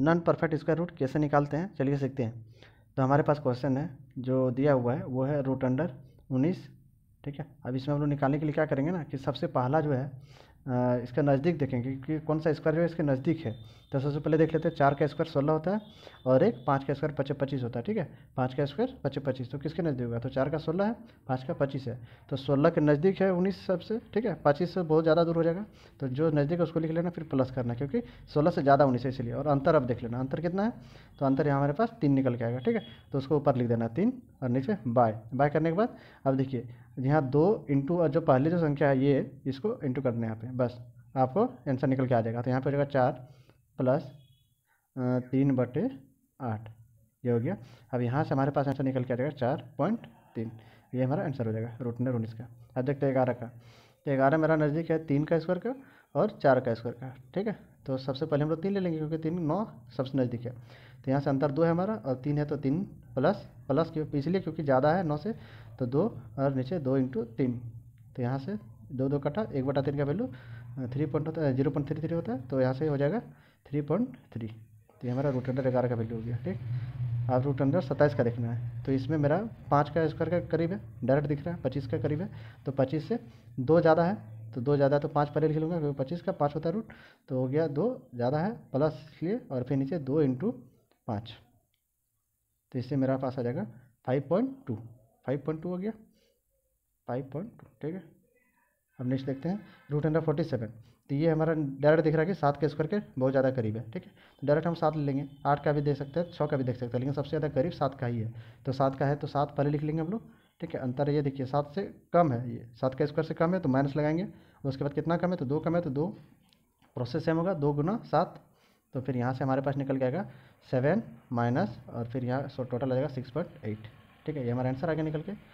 non perfect square root कैसे निकालते हैं चलिए सीखते हैं तो हमारे पास क्वेश्चन है जो दिया हुआ है वो है रूट अंडर उन्नीस ठीक है अब इसमें हम लोग निकालने के लिए क्या करेंगे ना कि सबसे पहला जो है इसका नज़दीक देखेंगे कि कौन सा स्क्वायर जो है इसके नज़दीक है तो सबसे पहले देख लेते हैं चार का स्क्वायर सोलह होता है और एक पाँच का स्क्वायर पच्चीस पच्चीस होता है ठीक है पाँच का स्क्वायर पच्चीस पच्चीस तो किसके नज़दीक होगा तो चार का सोलह है पाँच का पच्चीस है तो सोलह के नज़दीक है उन्नीस सबसे ठीक है पच्चीस से बहुत ज़्यादा दूर हो जाएगा तो जो नज़दीक है उसको लिख लेना फिर प्लस करना क्योंकि सोलह से ज़्यादा उन्नीस है इसलिए और अंतर अब देख लेना अंतर कितना है तो अंतर यहाँ हमारे पास तीन निकल के आएगा ठीक है तो उसको ऊपर लिख देना तीन और नीचे बाय बाय करने के बाद अब देखिए यहाँ दो इंटू जो पहले जो संख्या है ये इसको इंटू करना है यहाँ पे बस आपको आंसर निकल के आ जाएगा तो यहाँ पे हो जाएगा चार प्लस तीन बटे आठ ये हो गया अब यहाँ से हमारे पास आंसर निकल के आ जाएगा चार पॉइंट तीन ये हमारा आंसर हो जाएगा रूट ने उन्नीस का अब देखते हैं ग्यारह का तो ग्यारह मेरा नज़दीक है तीन का स्क्वायर का और चार का स्क्वायर का ठीक है तो सबसे पहले हम लोग तीन ले लेंगे क्योंकि तीन नौ सबसे नज़दीक है तो यहाँ से अंतर दो है हमारा और तीन है तो तीन प्लस प्लस क्यों इसलिए क्योंकि ज़्यादा है नौ से तो दो और नीचे दो इंटू तीन तो यहाँ से दो दो कटा एक बटा तीन का वैल्यू थ्री पॉइंट होता है जीरो पॉइंट थ्री थ्री होता है तो यहाँ से हो जाएगा थ्री पॉइंट थ्री तो ये हमारा रूट अंडर ग्यारह का वैल्यू हो गया ठीक आप रूट अंदर सत्ताईस का देखना है तो इसमें मेरा पाँच का स्क्वायर का करीब है डायरेक्ट दिख रहा है पच्चीस का करीब है तो पच्चीस से दो ज़्यादा है तो दो ज़्यादा तो पाँच पहले लिख लूँगा क्योंकि पच्चीस का पाँच होता है रूट तो हो गया दो ज़्यादा है प्लस इसलिए और फिर नीचे दो इंटू पाँच तो इससे मेरा पास आ जाएगा five point two five point two हो गया फाइव पॉइंट टू ठीक है अब नेक्स्ट देखते हैं रूट अंडर फोर्टी सेवन तो ये हमारा डायरेक्ट दिख रहा है कि सात के स्क्वायर के बहुत ज़्यादा करीब है ठीक है तो डायरेक्ट हम सात ले लेंगे आठ का भी देख सकते हैं छः का भी देख सकते हैं लेकिन सबसे ज़्यादा करीब सात का ही है तो सात का है तो सात पहले लिख लेंगे हम लोग ठीक है अंतर ये देखिए सात से कम है ये सात का स्क्वायर से कम है तो माइनस लगाएंगे उसके बाद कितना कम है तो दो कम है तो दो प्रोसेस सेम होगा दो गुना सात तो फिर यहाँ से हमारे पास निकल जाएगा सेवन माइनस और फिर यहाँ सो टोटल आ जाएगा सिक्स पॉइंट एट ठीक है ये हमारा आंसर आगे निकल के